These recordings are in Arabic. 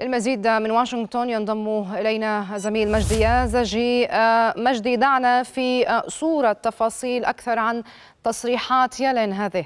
للمزيد من واشنطن ينضم إلينا زميل مجدي زجي آه، مجدي دعنا في آه، صورة تفاصيل أكثر عن تصريحات يلين هذه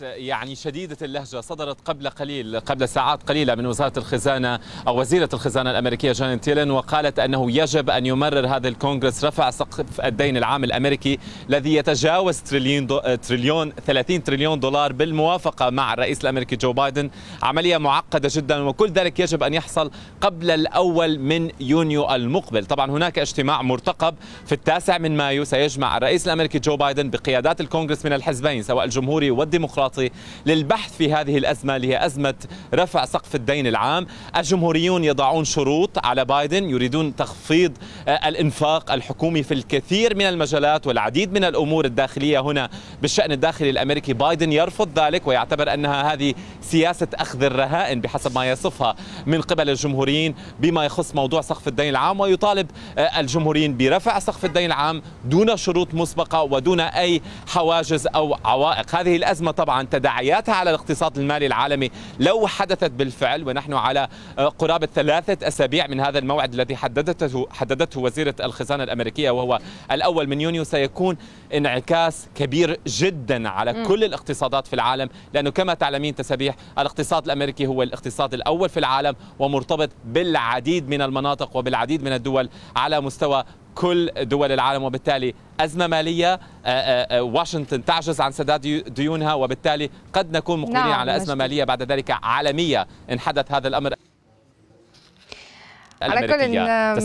يعني شديدة اللهجة صدرت قبل قليل قبل ساعات قليلة من وزارة الخزانة أو وزيرة الخزانة الأمريكية جان تيلن وقالت أنه يجب أن يمرر هذا الكونغرس رفع سقف الدين العام الأمريكي الذي يتجاوز تريليون دو... تريليون 30 تريليون دولار بالموافقة مع الرئيس الأمريكي جو بايدن عملية معقدة جدا وكل ذلك يجب أن يحصل قبل الأول من يونيو المقبل طبعا هناك اجتماع مرتقب في التاسع من مايو سيجمع الرئيس الأمريكي جو بايدن بقيادات الكونغرس من الحزبين سواء الجمهوري والديمقراطي الاحتياطي للبحث في هذه الأزمة اللي هي أزمة رفع سقف الدين العام الجمهوريون يضعون شروط على بايدن يريدون تخفيض آه، الإنفاق الحكومي في الكثير من المجالات والعديد من الأمور الداخلية هنا بالشأن الداخلي الأمريكي بايدن يرفض ذلك ويعتبر أنها هذه سياسة أخذ الرهائن بحسب ما يصفها من قبل الجمهوريين بما يخص موضوع سقف الدين العام ويطالب آه، الجمهوريين برفع سقف الدين العام دون شروط مسبقة ودون أي حواجز أو عوائق هذه الأزمة طبعا عن تداعياتها على الاقتصاد المالي العالمي لو حدثت بالفعل ونحن على آه، قرابة ثلاثة أسابيع من هذا الموعد الذي حددته, حددته وزيرة الخزانة الأمريكية وهو الأول من يونيو سيكون انعكاس كبير جدا على كل الاقتصادات في العالم لأنه كما تعلمين تسابيح الاقتصاد الأمريكي هو الاقتصاد الأول في العالم ومرتبط بالعديد من المناطق وبالعديد من الدول على مستوى كل دول العالم وبالتالي أزمة مالية آه، آه، آه، واشنطن تعجز عن سداد ديونها وبالتالي قد نكون مقبلين نعم على أزمة مالية بعد ذلك عالمية إن حدث هذا الأمر على كل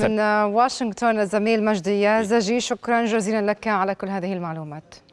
من واشنطن الزميل مجدي يازجي إيه. شكرا جزيلا لك على كل هذه المعلومات